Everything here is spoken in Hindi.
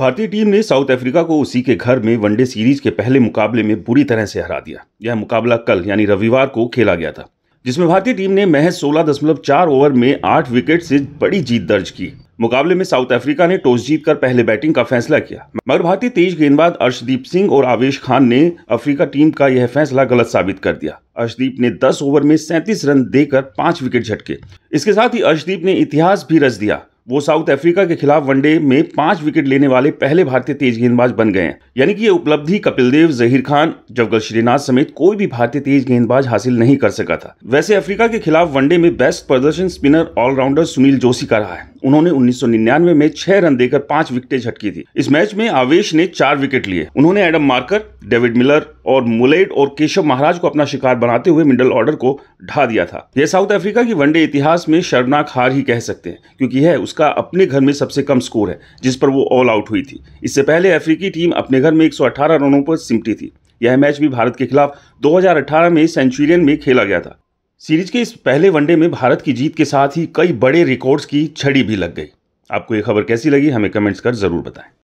भारतीय टीम ने साउथ अफ्रीका को उसी के घर में वनडे सीरीज के पहले मुकाबले में बुरी तरह से हरा दिया यह मुकाबला कल यानी रविवार को खेला गया था जिसमें भारतीय टीम ने महज सोलह दशमलव चार ओवर में आठ विकेट से बड़ी जीत दर्ज की मुकाबले में साउथ अफ्रीका ने टॉस जीतकर पहले बैटिंग का फैसला किया मगर भारतीय तेज गेंदबाज अर्शदीप सिंह और आवेश खान ने अफ्रीका टीम का यह फैसला गलत साबित कर दिया अर्शदीप ने 10 ओवर में 37 रन देकर पांच विकेट झटके इसके साथ ही अर्शदीप ने इतिहास भी रच दिया वो साउथ अफ्रीका के खिलाफ वनडे में पांच विकेट लेने वाले पहले भारतीय तेज गेंदबाज बन गए हैं यानी कि ये उपलब्धि कपिल देव जहीर खान जवगल श्रीनाथ समेत कोई भी भारतीय तेज गेंदबाज हासिल नहीं कर सका था वैसे अफ्रीका के खिलाफ वनडे में बेस्ट प्रदर्शन स्पिनर ऑलराउंडर सुनील जोशी का रहा है उन्होंने 1999 में छह रन देकर पांच विकेटें झटकी थी इस मैच में आवेश ने चार विकेट लिए उन्होंने एडम मार्कर डेविड मिलर और मुलेड और केशव महाराज को अपना शिकार बनाते हुए मिडल ऑर्डर को ढा दिया था यह साउथ अफ्रीका की वनडे इतिहास में शर्मनाक हार ही कह सकते हैं क्योंकि यह उसका अपने घर में सबसे कम स्कोर है जिस पर वो ऑल आउट हुई थी इससे पहले अफ्रीकी टीम अपने घर में एक रनों पर सिमटी थी यह मैच भी भारत के खिलाफ 2018 में सेंचुरियन में खेला गया था सीरीज के इस पहले वनडे में भारत की जीत के साथ ही कई बड़े रिकॉर्ड्स की छड़ी भी लग गई आपको ये खबर कैसी लगी हमें कमेंट्स कर ज़रूर बताएं